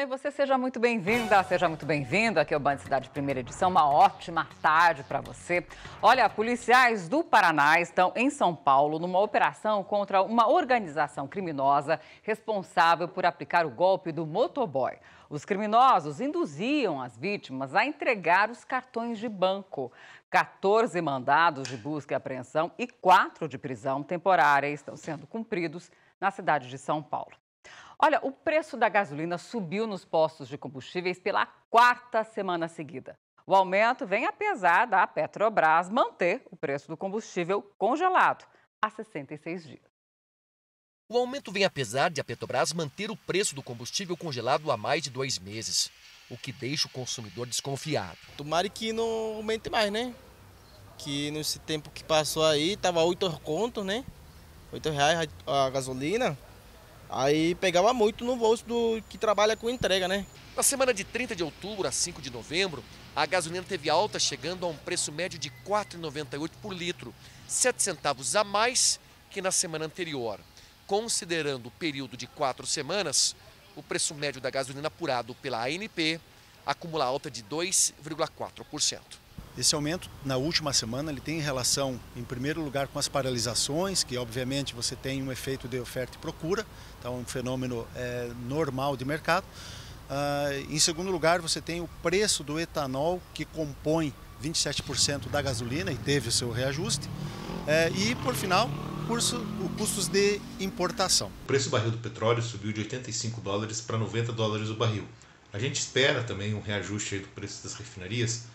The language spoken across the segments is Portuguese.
e você seja muito bem-vinda, seja muito bem-vindo. Aqui é o Band Cidade Primeira Edição, uma ótima tarde para você. Olha, policiais do Paraná estão em São Paulo numa operação contra uma organização criminosa responsável por aplicar o golpe do motoboy. Os criminosos induziam as vítimas a entregar os cartões de banco. 14 mandados de busca e apreensão e 4 de prisão temporária estão sendo cumpridos na cidade de São Paulo. Olha, o preço da gasolina subiu nos postos de combustíveis pela quarta semana seguida. O aumento vem apesar da Petrobras manter o preço do combustível congelado há 66 dias. O aumento vem apesar de a Petrobras manter o preço do combustível congelado há mais de dois meses, o que deixa o consumidor desconfiado. Tomara que não aumente mais, né? Que nesse tempo que passou aí, estava 8 contos, né? 8 reais a gasolina. Aí pegava muito no bolso do que trabalha com entrega, né? Na semana de 30 de outubro a 5 de novembro, a gasolina teve alta, chegando a um preço médio de R$ 4,98 por litro, 7 centavos a mais que na semana anterior. Considerando o período de quatro semanas, o preço médio da gasolina apurado pela ANP acumula alta de 2,4%. Esse aumento na última semana ele tem relação, em primeiro lugar, com as paralisações, que obviamente você tem um efeito de oferta e procura, então um fenômeno é, normal de mercado. Ah, em segundo lugar, você tem o preço do etanol que compõe 27% da gasolina e teve o seu reajuste. É, e por final, curso, custos de importação. O preço do barril do petróleo subiu de 85 dólares para 90 dólares o barril. A gente espera também um reajuste do preço das refinarias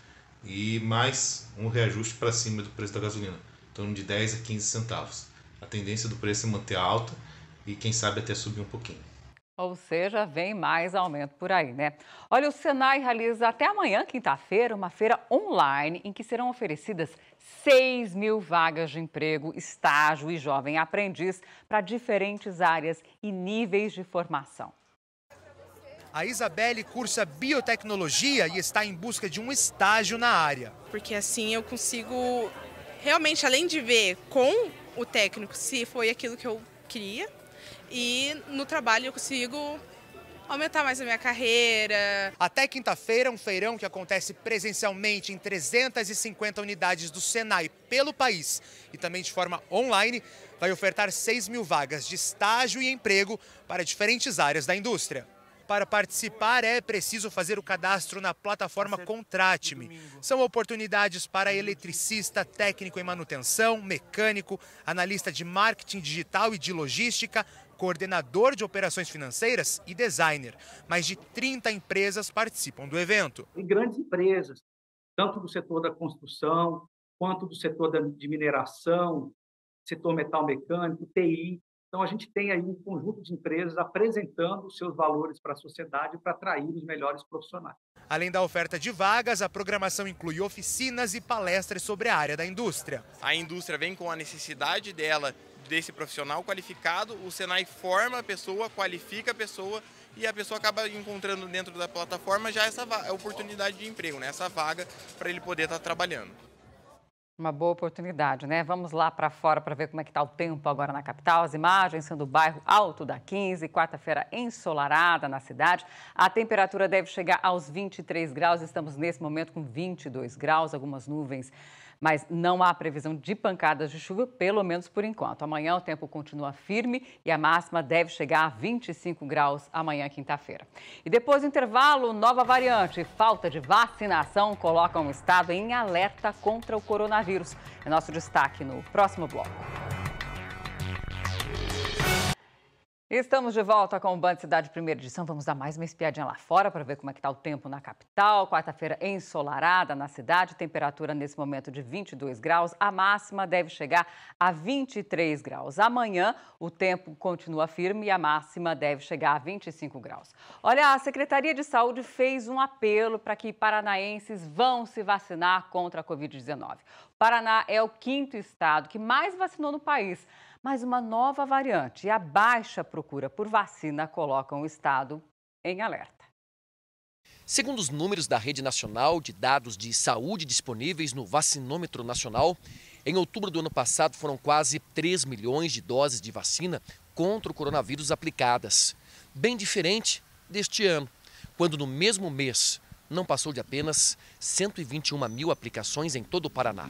e mais um reajuste para cima do preço da gasolina, em torno de 10 a 15 centavos. A tendência do preço é manter alta e quem sabe até subir um pouquinho. Ou seja, vem mais aumento por aí, né? Olha, o Senai realiza até amanhã, quinta-feira, uma feira online em que serão oferecidas 6 mil vagas de emprego, estágio e jovem aprendiz para diferentes áreas e níveis de formação. A Isabelle cursa biotecnologia e está em busca de um estágio na área. Porque assim eu consigo realmente, além de ver com o técnico se foi aquilo que eu queria, e no trabalho eu consigo aumentar mais a minha carreira. Até quinta-feira, um feirão que acontece presencialmente em 350 unidades do Senai pelo país e também de forma online, vai ofertar 6 mil vagas de estágio e emprego para diferentes áreas da indústria. Para participar, é preciso fazer o cadastro na plataforma Contrate-me. São oportunidades para eletricista, técnico em manutenção, mecânico, analista de marketing digital e de logística, coordenador de operações financeiras e designer. Mais de 30 empresas participam do evento. E grandes empresas, tanto do setor da construção, quanto do setor de mineração, setor metal mecânico, TI, então, a gente tem aí um conjunto de empresas apresentando seus valores para a sociedade para atrair os melhores profissionais. Além da oferta de vagas, a programação inclui oficinas e palestras sobre a área da indústria. A indústria vem com a necessidade dela desse profissional qualificado, o Senai forma a pessoa, qualifica a pessoa e a pessoa acaba encontrando dentro da plataforma já essa oportunidade de emprego, né? essa vaga para ele poder estar tá trabalhando. Uma boa oportunidade, né? Vamos lá para fora para ver como é que está o tempo agora na capital. As imagens são do bairro Alto da 15, quarta-feira ensolarada na cidade. A temperatura deve chegar aos 23 graus. Estamos nesse momento com 22 graus, algumas nuvens mas não há previsão de pancadas de chuva, pelo menos por enquanto. Amanhã o tempo continua firme e a máxima deve chegar a 25 graus amanhã, quinta-feira. E depois do intervalo, nova variante, falta de vacinação colocam o estado em alerta contra o coronavírus. É nosso destaque no próximo bloco. Estamos de volta com o Band Cidade Primeira Edição. Vamos dar mais uma espiadinha lá fora para ver como é que está o tempo na capital. Quarta-feira ensolarada na cidade, temperatura nesse momento de 22 graus. A máxima deve chegar a 23 graus. Amanhã o tempo continua firme e a máxima deve chegar a 25 graus. Olha, a Secretaria de Saúde fez um apelo para que paranaenses vão se vacinar contra a Covid-19. Paraná é o quinto estado que mais vacinou no país mas uma nova variante e a baixa procura por vacina colocam o Estado em alerta. Segundo os números da Rede Nacional de Dados de Saúde disponíveis no Vacinômetro Nacional, em outubro do ano passado foram quase 3 milhões de doses de vacina contra o coronavírus aplicadas. Bem diferente deste ano, quando no mesmo mês não passou de apenas 121 mil aplicações em todo o Paraná.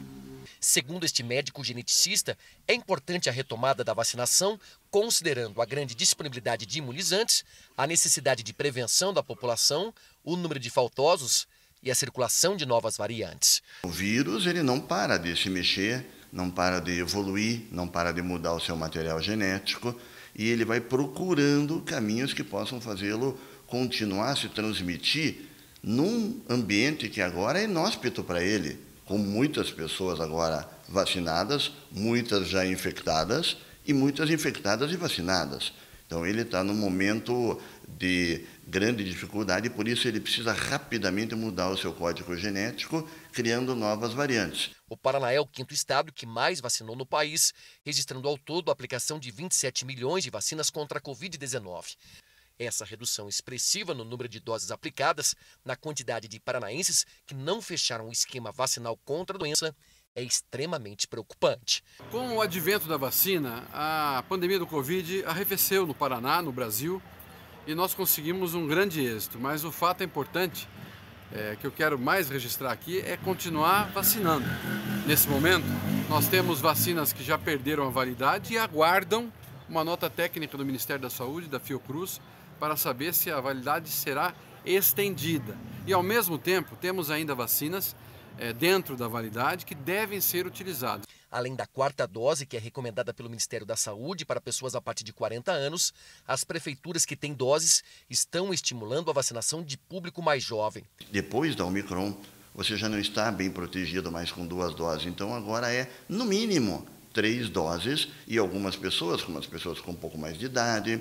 Segundo este médico geneticista, é importante a retomada da vacinação, considerando a grande disponibilidade de imunizantes, a necessidade de prevenção da população, o número de faltosos e a circulação de novas variantes. O vírus ele não para de se mexer, não para de evoluir, não para de mudar o seu material genético e ele vai procurando caminhos que possam fazê-lo continuar a se transmitir num ambiente que agora é inóspito para ele, com muitas pessoas agora vacinadas, muitas já infectadas e muitas infectadas e vacinadas. Então ele está num momento de grande dificuldade e por isso ele precisa rapidamente mudar o seu código genético, criando novas variantes. O Paraná é o quinto estado que mais vacinou no país, registrando ao todo a aplicação de 27 milhões de vacinas contra a Covid-19. Essa redução expressiva no número de doses aplicadas, na quantidade de paranaenses que não fecharam o esquema vacinal contra a doença, é extremamente preocupante. Com o advento da vacina, a pandemia do Covid arrefeceu no Paraná, no Brasil, e nós conseguimos um grande êxito. Mas o fato importante é, que eu quero mais registrar aqui é continuar vacinando. Nesse momento, nós temos vacinas que já perderam a validade e aguardam uma nota técnica do Ministério da Saúde, da Fiocruz, para saber se a validade será estendida. E ao mesmo tempo, temos ainda vacinas é, dentro da validade que devem ser utilizadas. Além da quarta dose, que é recomendada pelo Ministério da Saúde para pessoas a partir de 40 anos, as prefeituras que têm doses estão estimulando a vacinação de público mais jovem. Depois da Omicron, você já não está bem protegido mais com duas doses. Então agora é, no mínimo, três doses e algumas pessoas, como as pessoas com um pouco mais de idade,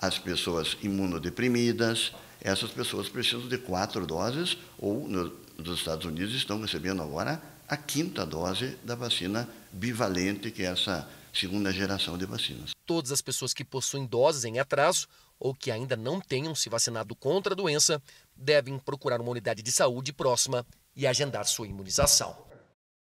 as pessoas imunodeprimidas, essas pessoas precisam de quatro doses, ou no, nos Estados Unidos estão recebendo agora a quinta dose da vacina bivalente, que é essa segunda geração de vacinas. Todas as pessoas que possuem doses em atraso ou que ainda não tenham se vacinado contra a doença devem procurar uma unidade de saúde próxima e agendar sua imunização.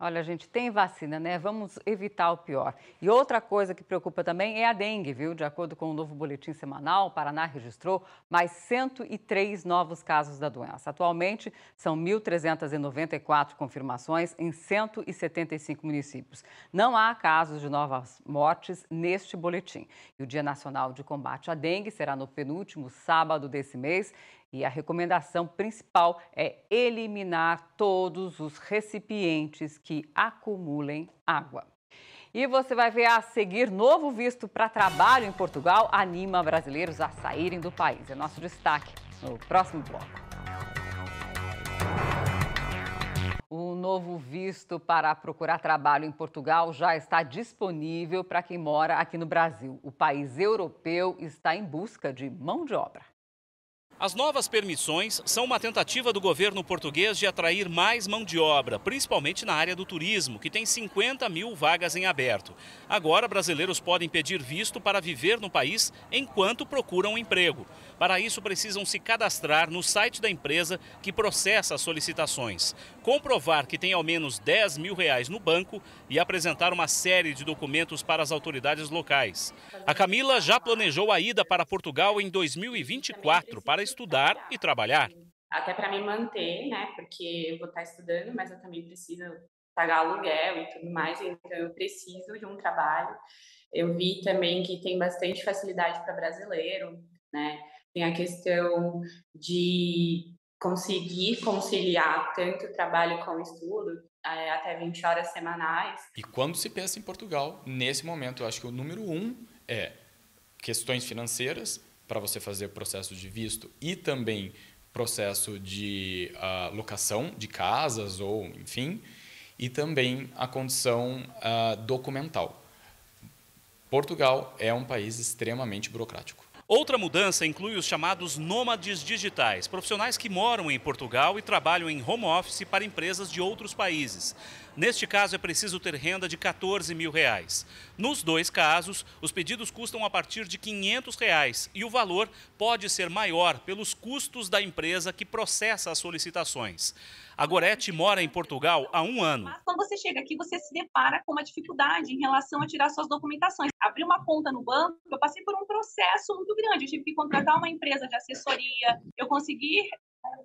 Olha, gente, tem vacina, né? Vamos evitar o pior. E outra coisa que preocupa também é a dengue, viu? De acordo com o um novo boletim semanal, o Paraná registrou mais 103 novos casos da doença. Atualmente, são 1.394 confirmações em 175 municípios. Não há casos de novas mortes neste boletim. E o Dia Nacional de Combate à Dengue será no penúltimo sábado desse mês. E a recomendação principal é eliminar todos os recipientes que acumulem água. E você vai ver a seguir novo visto para trabalho em Portugal anima brasileiros a saírem do país. É nosso destaque no próximo bloco. O novo visto para procurar trabalho em Portugal já está disponível para quem mora aqui no Brasil. O país europeu está em busca de mão de obra. As novas permissões são uma tentativa do governo português de atrair mais mão de obra, principalmente na área do turismo, que tem 50 mil vagas em aberto. Agora, brasileiros podem pedir visto para viver no país enquanto procuram um emprego. Para isso, precisam se cadastrar no site da empresa que processa as solicitações, comprovar que tem ao menos 10 mil reais no banco e apresentar uma série de documentos para as autoridades locais. A Camila já planejou a ida para Portugal em 2024 para estudar e trabalhar. Até para me manter, né? Porque eu vou estar tá estudando, mas eu também preciso pagar aluguel e tudo mais, então eu preciso de um trabalho. Eu vi também que tem bastante facilidade para brasileiro, né? tem a questão de conseguir conciliar tanto trabalho com o estudo, eh, até 20 horas semanais. E quando se pensa em Portugal, nesse momento, eu acho que o número um é questões financeiras, para você fazer processo de visto e também processo de uh, locação de casas ou enfim, e também a condição uh, documental. Portugal é um país extremamente burocrático. Outra mudança inclui os chamados nômades digitais, profissionais que moram em Portugal e trabalham em home office para empresas de outros países. Neste caso, é preciso ter renda de 14 mil reais. Nos dois casos, os pedidos custam a partir de R$ 500 reais, e o valor pode ser maior pelos custos da empresa que processa as solicitações. A Gorete mora em Portugal há um ano. Mas quando você chega aqui, você se depara com uma dificuldade em relação a tirar suas documentações. Abri uma conta no banco, eu passei por um processo muito grande. Eu tive que contratar uma empresa de assessoria. Eu consegui eh,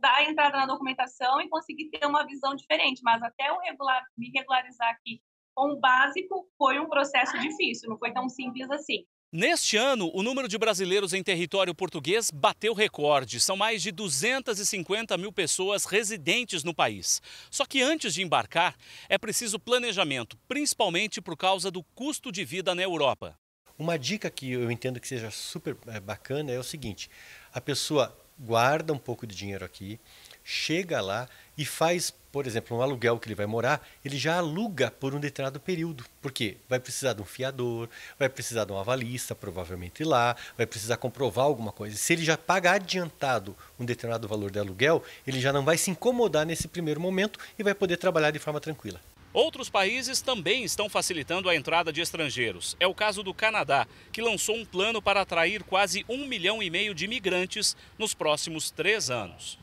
dar entrada na documentação e consegui ter uma visão diferente, mas até eu regular, me regularizar aqui com o básico foi um processo difícil, não foi tão simples assim. Neste ano, o número de brasileiros em território português bateu recorde. São mais de 250 mil pessoas residentes no país. Só que antes de embarcar, é preciso planejamento, principalmente por causa do custo de vida na Europa. Uma dica que eu entendo que seja super é, bacana é o seguinte: a pessoa guarda um pouco de dinheiro aqui, chega lá e faz por exemplo, um aluguel que ele vai morar, ele já aluga por um determinado período. Por quê? Vai precisar de um fiador, vai precisar de um avalista, provavelmente lá, vai precisar comprovar alguma coisa. Se ele já pagar adiantado um determinado valor de aluguel, ele já não vai se incomodar nesse primeiro momento e vai poder trabalhar de forma tranquila. Outros países também estão facilitando a entrada de estrangeiros. É o caso do Canadá, que lançou um plano para atrair quase um milhão e meio de imigrantes nos próximos três anos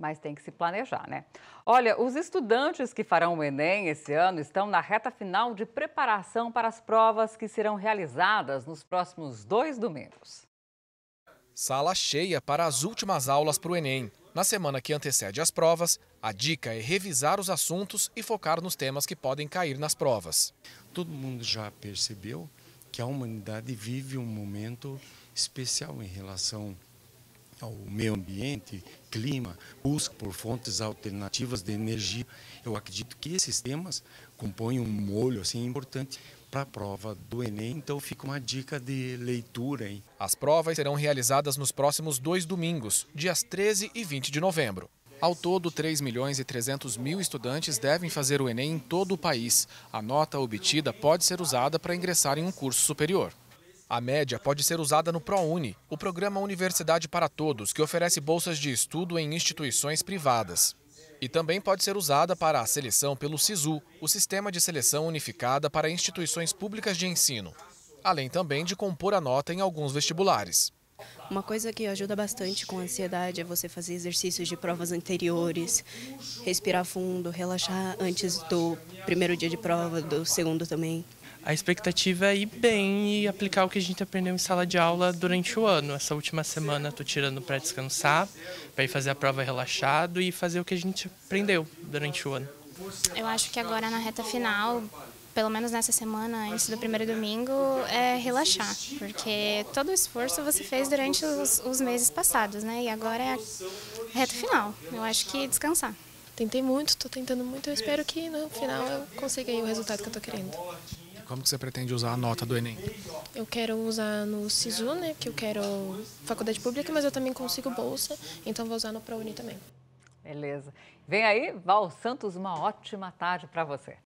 mas tem que se planejar, né? Olha, os estudantes que farão o Enem esse ano estão na reta final de preparação para as provas que serão realizadas nos próximos dois domingos. Sala cheia para as últimas aulas para o Enem. Na semana que antecede as provas, a dica é revisar os assuntos e focar nos temas que podem cair nas provas. Todo mundo já percebeu que a humanidade vive um momento especial em relação ao meio ambiente, clima, busca por fontes alternativas de energia. Eu acredito que esses temas compõem um molho assim importante para a prova do Enem, então fica uma dica de leitura. Hein? As provas serão realizadas nos próximos dois domingos, dias 13 e 20 de novembro. Ao todo, 3 milhões e 300 mil estudantes devem fazer o Enem em todo o país. A nota obtida pode ser usada para ingressar em um curso superior. A média pode ser usada no ProUni, o programa Universidade para Todos, que oferece bolsas de estudo em instituições privadas. E também pode ser usada para a seleção pelo SISU, o Sistema de Seleção Unificada para Instituições Públicas de Ensino, além também de compor a nota em alguns vestibulares. Uma coisa que ajuda bastante com a ansiedade é você fazer exercícios de provas anteriores, respirar fundo, relaxar antes do primeiro dia de prova, do segundo também a expectativa é ir bem e aplicar o que a gente aprendeu em sala de aula durante o ano. Essa última semana estou tirando para descansar, para ir fazer a prova relaxado e fazer o que a gente aprendeu durante o ano. Eu acho que agora na reta final, pelo menos nessa semana, antes do primeiro domingo, é relaxar, porque todo o esforço você fez durante os, os meses passados, né? E agora é a reta final. Eu acho que descansar. Tentei muito, estou tentando muito, eu espero que no final eu consiga o resultado que eu estou querendo. Como que você pretende usar a nota do Enem? Eu quero usar no SISU, né, que eu quero faculdade pública, mas eu também consigo bolsa, então vou usar no ProUni também. Beleza. Vem aí, Val Santos, uma ótima tarde para você.